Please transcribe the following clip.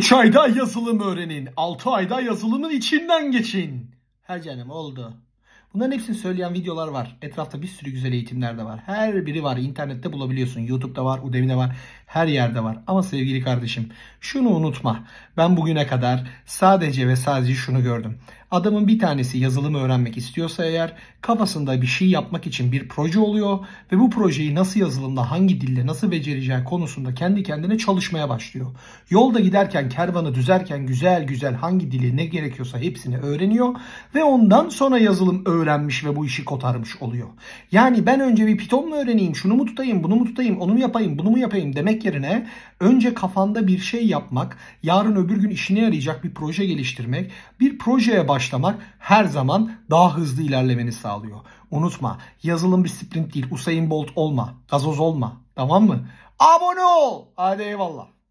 3 ayda yazılım öğrenin. 6 ayda yazılımın içinden geçin. Her canım oldu. Bunların hepsini söyleyen videolar var. Etrafta bir sürü güzel eğitimler de var. Her biri var. İnternette bulabiliyorsun. YouTube'da var, Udemy'de var. Her yerde var. Ama sevgili kardeşim şunu unutma. Ben bugüne kadar sadece ve sadece şunu gördüm. Adamın bir tanesi yazılımı öğrenmek istiyorsa eğer kafasında bir şey yapmak için bir proje oluyor ve bu projeyi nasıl yazılımda hangi dille nasıl becereceği konusunda kendi kendine çalışmaya başlıyor. Yolda giderken kervanı düzerken güzel güzel hangi dili ne gerekiyorsa hepsini öğreniyor ve ondan sonra yazılım öğrenmiş ve bu işi kotarmış oluyor. Yani ben önce bir Python mu öğreneyim, şunu mu tutayım, bunu mu tutayım, onu mu yapayım, bunu mu yapayım demek yerine önce kafanda bir şey yapmak, yarın öbür gün işine yarayacak bir proje geliştirmek, bir projeye başlamak başlamak her zaman daha hızlı ilerlemeni sağlıyor. Unutma yazılım bir sprint değil. Usain Bolt olma. Gazoz olma. Tamam mı? Abone ol. Hadi eyvallah.